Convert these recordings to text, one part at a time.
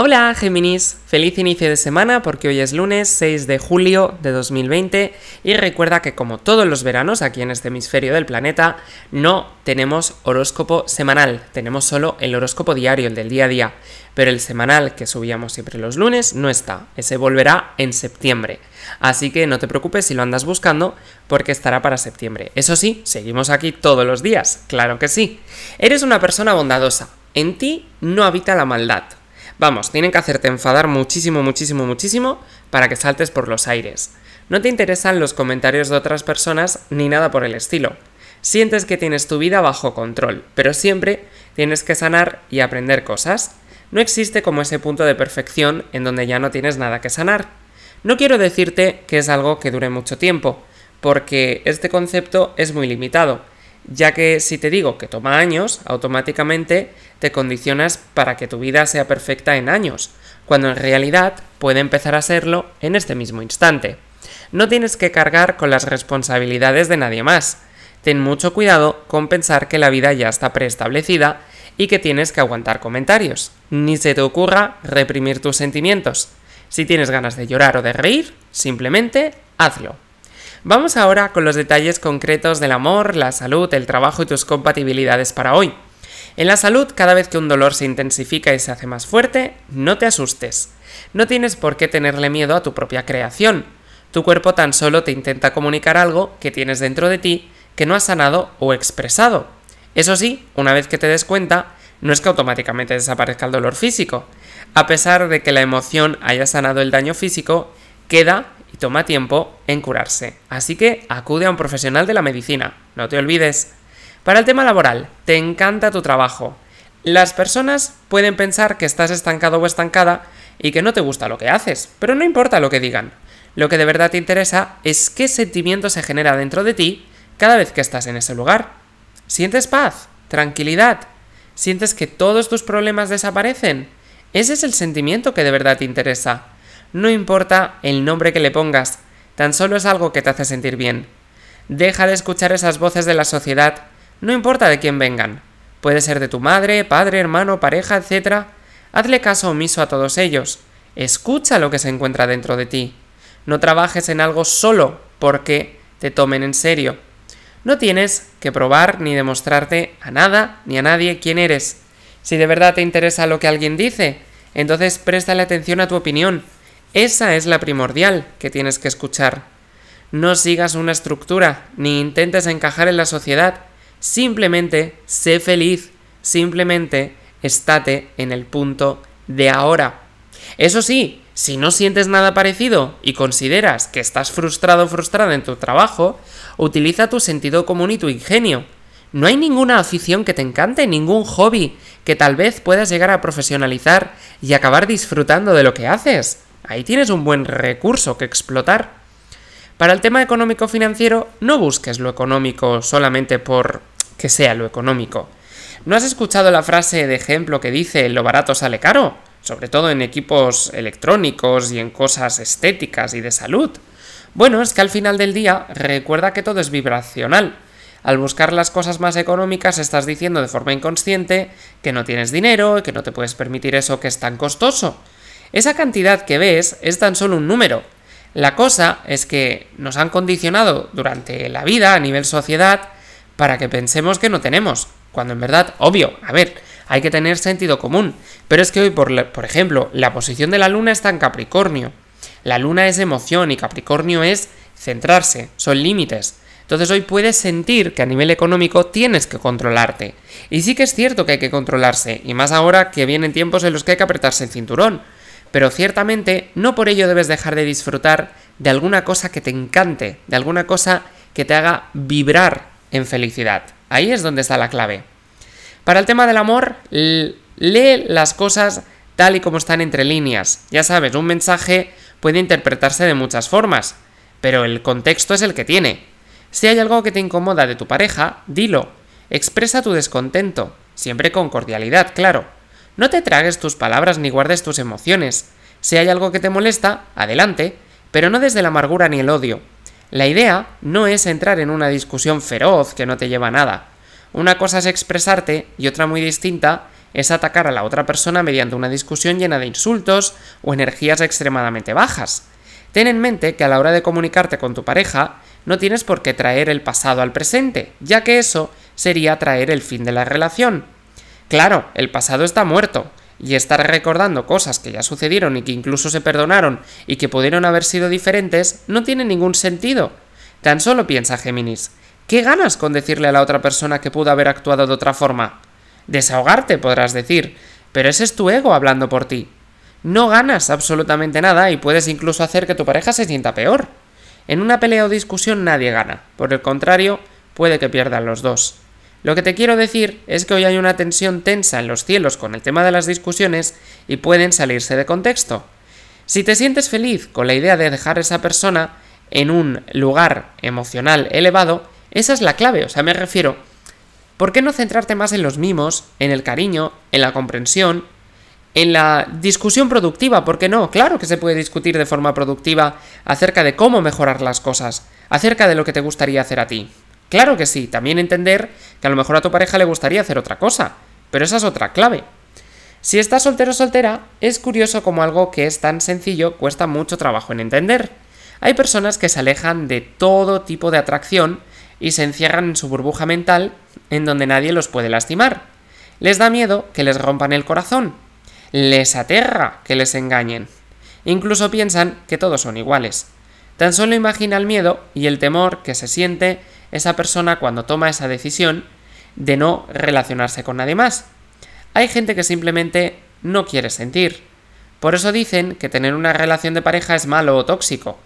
Hola Géminis, feliz inicio de semana porque hoy es lunes 6 de julio de 2020 y recuerda que como todos los veranos aquí en este hemisferio del planeta no tenemos horóscopo semanal, tenemos solo el horóscopo diario, el del día a día, pero el semanal que subíamos siempre los lunes no está, ese volverá en septiembre. Así que no te preocupes si lo andas buscando porque estará para septiembre. Eso sí, seguimos aquí todos los días, claro que sí. Eres una persona bondadosa, en ti no habita la maldad Vamos, tienen que hacerte enfadar muchísimo, muchísimo, muchísimo para que saltes por los aires. No te interesan los comentarios de otras personas ni nada por el estilo. Sientes que tienes tu vida bajo control, pero siempre tienes que sanar y aprender cosas. No existe como ese punto de perfección en donde ya no tienes nada que sanar. No quiero decirte que es algo que dure mucho tiempo, porque este concepto es muy limitado ya que si te digo que toma años, automáticamente te condicionas para que tu vida sea perfecta en años, cuando en realidad puede empezar a serlo en este mismo instante. No tienes que cargar con las responsabilidades de nadie más. Ten mucho cuidado con pensar que la vida ya está preestablecida y que tienes que aguantar comentarios. Ni se te ocurra reprimir tus sentimientos. Si tienes ganas de llorar o de reír, simplemente hazlo. Vamos ahora con los detalles concretos del amor, la salud, el trabajo y tus compatibilidades para hoy. En la salud, cada vez que un dolor se intensifica y se hace más fuerte, no te asustes. No tienes por qué tenerle miedo a tu propia creación. Tu cuerpo tan solo te intenta comunicar algo que tienes dentro de ti que no has sanado o expresado. Eso sí, una vez que te des cuenta, no es que automáticamente desaparezca el dolor físico. A pesar de que la emoción haya sanado el daño físico, queda y toma tiempo en curarse. Así que acude a un profesional de la medicina, no te olvides. Para el tema laboral, te encanta tu trabajo. Las personas pueden pensar que estás estancado o estancada y que no te gusta lo que haces, pero no importa lo que digan. Lo que de verdad te interesa es qué sentimiento se genera dentro de ti cada vez que estás en ese lugar. ¿Sientes paz? ¿Tranquilidad? ¿Sientes que todos tus problemas desaparecen? Ese es el sentimiento que de verdad te interesa. No importa el nombre que le pongas, tan solo es algo que te hace sentir bien. Deja de escuchar esas voces de la sociedad, no importa de quién vengan. Puede ser de tu madre, padre, hermano, pareja, etc. Hazle caso omiso a todos ellos. Escucha lo que se encuentra dentro de ti. No trabajes en algo solo porque te tomen en serio. No tienes que probar ni demostrarte a nada ni a nadie quién eres. Si de verdad te interesa lo que alguien dice, entonces préstale atención a tu opinión, esa es la primordial que tienes que escuchar. No sigas una estructura, ni intentes encajar en la sociedad. Simplemente sé feliz, simplemente estate en el punto de ahora. Eso sí, si no sientes nada parecido y consideras que estás frustrado o frustrada en tu trabajo, utiliza tu sentido común y tu ingenio. No hay ninguna afición que te encante, ningún hobby que tal vez puedas llegar a profesionalizar y acabar disfrutando de lo que haces. Ahí tienes un buen recurso que explotar. Para el tema económico-financiero, no busques lo económico solamente por que sea lo económico. ¿No has escuchado la frase de ejemplo que dice lo barato sale caro? Sobre todo en equipos electrónicos y en cosas estéticas y de salud. Bueno, es que al final del día recuerda que todo es vibracional. Al buscar las cosas más económicas estás diciendo de forma inconsciente que no tienes dinero, y que no te puedes permitir eso que es tan costoso. Esa cantidad que ves es tan solo un número. La cosa es que nos han condicionado durante la vida a nivel sociedad para que pensemos que no tenemos, cuando en verdad, obvio, a ver, hay que tener sentido común, pero es que hoy, por, por ejemplo, la posición de la luna está en Capricornio. La luna es emoción y Capricornio es centrarse, son límites. Entonces hoy puedes sentir que a nivel económico tienes que controlarte. Y sí que es cierto que hay que controlarse, y más ahora que vienen tiempos en los que hay que apretarse el cinturón pero ciertamente no por ello debes dejar de disfrutar de alguna cosa que te encante, de alguna cosa que te haga vibrar en felicidad. Ahí es donde está la clave. Para el tema del amor, lee las cosas tal y como están entre líneas. Ya sabes, un mensaje puede interpretarse de muchas formas, pero el contexto es el que tiene. Si hay algo que te incomoda de tu pareja, dilo. Expresa tu descontento, siempre con cordialidad, claro. No te tragues tus palabras ni guardes tus emociones. Si hay algo que te molesta, adelante, pero no desde la amargura ni el odio. La idea no es entrar en una discusión feroz que no te lleva a nada. Una cosa es expresarte y otra muy distinta es atacar a la otra persona mediante una discusión llena de insultos o energías extremadamente bajas. Ten en mente que a la hora de comunicarte con tu pareja, no tienes por qué traer el pasado al presente, ya que eso sería traer el fin de la relación. Claro, el pasado está muerto, y estar recordando cosas que ya sucedieron y que incluso se perdonaron y que pudieron haber sido diferentes no tiene ningún sentido. Tan solo piensa Géminis, ¿qué ganas con decirle a la otra persona que pudo haber actuado de otra forma? Desahogarte, podrás decir, pero ese es tu ego hablando por ti. No ganas absolutamente nada y puedes incluso hacer que tu pareja se sienta peor. En una pelea o discusión nadie gana, por el contrario, puede que pierdan los dos. Lo que te quiero decir es que hoy hay una tensión tensa en los cielos con el tema de las discusiones y pueden salirse de contexto. Si te sientes feliz con la idea de dejar a esa persona en un lugar emocional elevado, esa es la clave, o sea, me refiero, ¿por qué no centrarte más en los mimos, en el cariño, en la comprensión, en la discusión productiva? ¿Por qué no? Claro que se puede discutir de forma productiva acerca de cómo mejorar las cosas, acerca de lo que te gustaría hacer a ti. Claro que sí, también entender que a lo mejor a tu pareja le gustaría hacer otra cosa, pero esa es otra clave. Si estás soltero o soltera, es curioso como algo que es tan sencillo cuesta mucho trabajo en entender. Hay personas que se alejan de todo tipo de atracción y se encierran en su burbuja mental en donde nadie los puede lastimar. Les da miedo que les rompan el corazón. Les aterra que les engañen. Incluso piensan que todos son iguales. Tan solo imagina el miedo y el temor que se siente esa persona cuando toma esa decisión de no relacionarse con nadie más. Hay gente que simplemente no quiere sentir. Por eso dicen que tener una relación de pareja es malo o tóxico.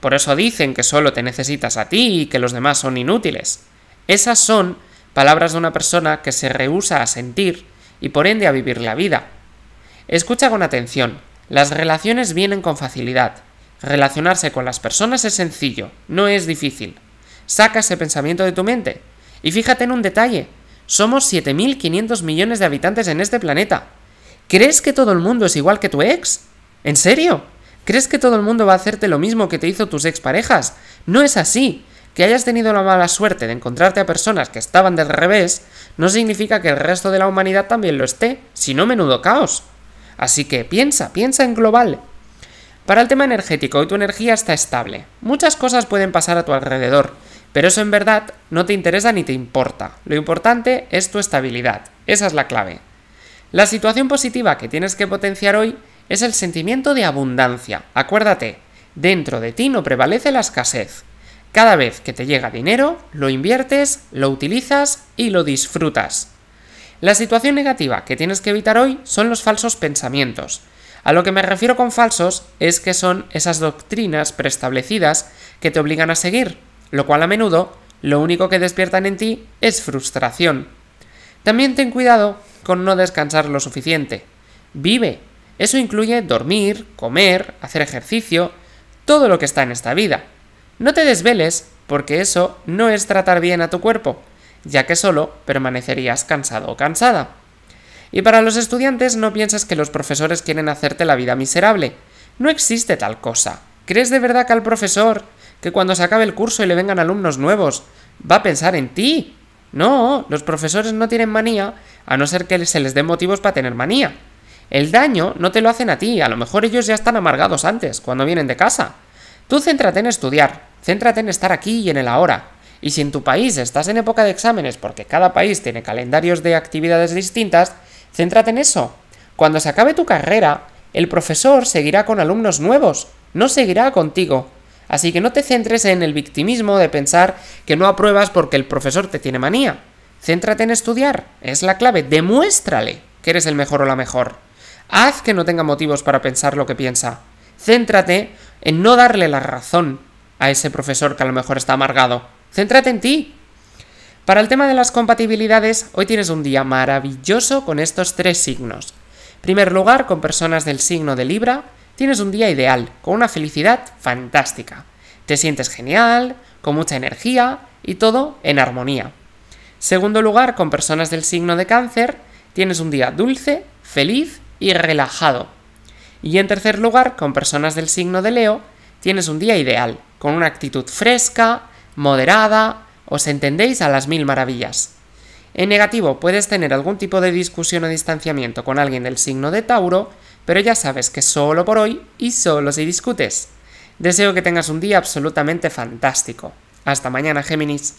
Por eso dicen que solo te necesitas a ti y que los demás son inútiles. Esas son palabras de una persona que se rehúsa a sentir y por ende a vivir la vida. Escucha con atención, las relaciones vienen con facilidad. Relacionarse con las personas es sencillo, no es difícil. Saca ese pensamiento de tu mente. Y fíjate en un detalle. Somos 7.500 millones de habitantes en este planeta. ¿Crees que todo el mundo es igual que tu ex? ¿En serio? ¿Crees que todo el mundo va a hacerte lo mismo que te hizo tus exparejas? No es así. Que hayas tenido la mala suerte de encontrarte a personas que estaban del revés no significa que el resto de la humanidad también lo esté, sino menudo caos. Así que piensa, piensa en global. Para el tema energético, hoy tu energía está estable. Muchas cosas pueden pasar a tu alrededor, pero eso en verdad no te interesa ni te importa. Lo importante es tu estabilidad. Esa es la clave. La situación positiva que tienes que potenciar hoy es el sentimiento de abundancia. Acuérdate, dentro de ti no prevalece la escasez. Cada vez que te llega dinero, lo inviertes, lo utilizas y lo disfrutas. La situación negativa que tienes que evitar hoy son los falsos pensamientos. A lo que me refiero con falsos es que son esas doctrinas preestablecidas que te obligan a seguir, lo cual a menudo lo único que despiertan en ti es frustración. También ten cuidado con no descansar lo suficiente. Vive. Eso incluye dormir, comer, hacer ejercicio, todo lo que está en esta vida. No te desveles porque eso no es tratar bien a tu cuerpo, ya que solo permanecerías cansado o cansada. Y para los estudiantes no pienses que los profesores quieren hacerte la vida miserable. No existe tal cosa. ¿Crees de verdad que al profesor que cuando se acabe el curso y le vengan alumnos nuevos, va a pensar en ti. No, los profesores no tienen manía, a no ser que se les den motivos para tener manía. El daño no te lo hacen a ti, a lo mejor ellos ya están amargados antes, cuando vienen de casa. Tú céntrate en estudiar, céntrate en estar aquí y en el ahora. Y si en tu país estás en época de exámenes, porque cada país tiene calendarios de actividades distintas, céntrate en eso. Cuando se acabe tu carrera, el profesor seguirá con alumnos nuevos, no seguirá contigo. Así que no te centres en el victimismo de pensar que no apruebas porque el profesor te tiene manía. Céntrate en estudiar, es la clave. Demuéstrale que eres el mejor o la mejor. Haz que no tenga motivos para pensar lo que piensa. Céntrate en no darle la razón a ese profesor que a lo mejor está amargado. Céntrate en ti. Para el tema de las compatibilidades, hoy tienes un día maravilloso con estos tres signos. primer lugar, con personas del signo de Libra, Tienes un día ideal, con una felicidad fantástica. Te sientes genial, con mucha energía y todo en armonía. Segundo lugar, con personas del signo de cáncer, tienes un día dulce, feliz y relajado. Y en tercer lugar, con personas del signo de Leo, tienes un día ideal, con una actitud fresca, moderada, os entendéis a las mil maravillas. En negativo, puedes tener algún tipo de discusión o distanciamiento con alguien del signo de Tauro, pero ya sabes que solo por hoy y solo si discutes. Deseo que tengas un día absolutamente fantástico. Hasta mañana, Géminis.